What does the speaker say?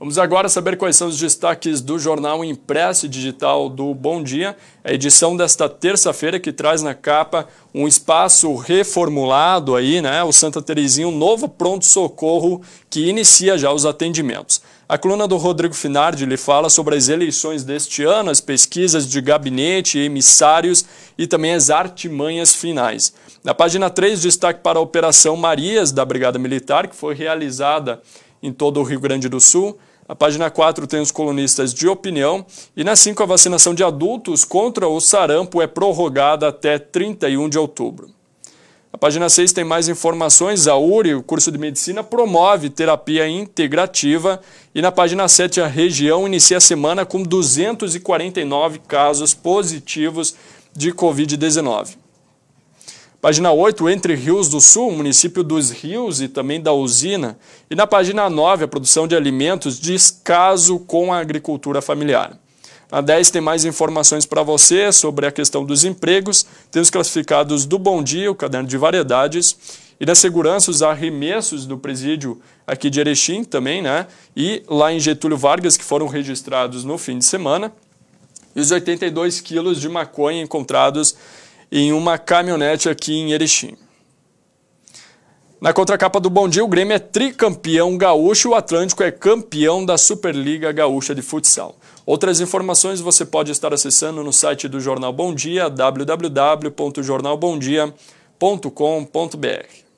Vamos agora saber quais são os destaques do jornal impresso e digital do Bom Dia, a edição desta terça-feira que traz na capa um espaço reformulado aí, né? O Santa Terezinha, um novo pronto-socorro que inicia já os atendimentos. A coluna do Rodrigo Finardi lhe fala sobre as eleições deste ano, as pesquisas de gabinete, emissários e também as artimanhas finais. Na página 3, destaque para a Operação Marias da Brigada Militar, que foi realizada em todo o Rio Grande do Sul. A página 4 tem os colunistas de opinião. E na 5, a vacinação de adultos contra o sarampo é prorrogada até 31 de outubro. A página 6 tem mais informações. A URI, o curso de medicina, promove terapia integrativa. E na página 7, a região inicia a semana com 249 casos positivos de Covid-19. Página 8, Entre Rios do Sul, município dos Rios e também da usina. E na página 9, a produção de alimentos, descaso com a agricultura familiar. Na 10 tem mais informações para você sobre a questão dos empregos, tem os classificados do Bom Dia, o caderno de variedades, e da segurança, os arremessos do presídio aqui de Erechim também, né? E lá em Getúlio Vargas, que foram registrados no fim de semana. E os 82 quilos de maconha encontrados em uma caminhonete aqui em Erechim. Na contracapa do Bom Dia, o Grêmio é tricampeão gaúcho e o Atlântico é campeão da Superliga Gaúcha de Futsal. Outras informações você pode estar acessando no site do Jornal Bom Dia, www.jornalbomdia.com.br.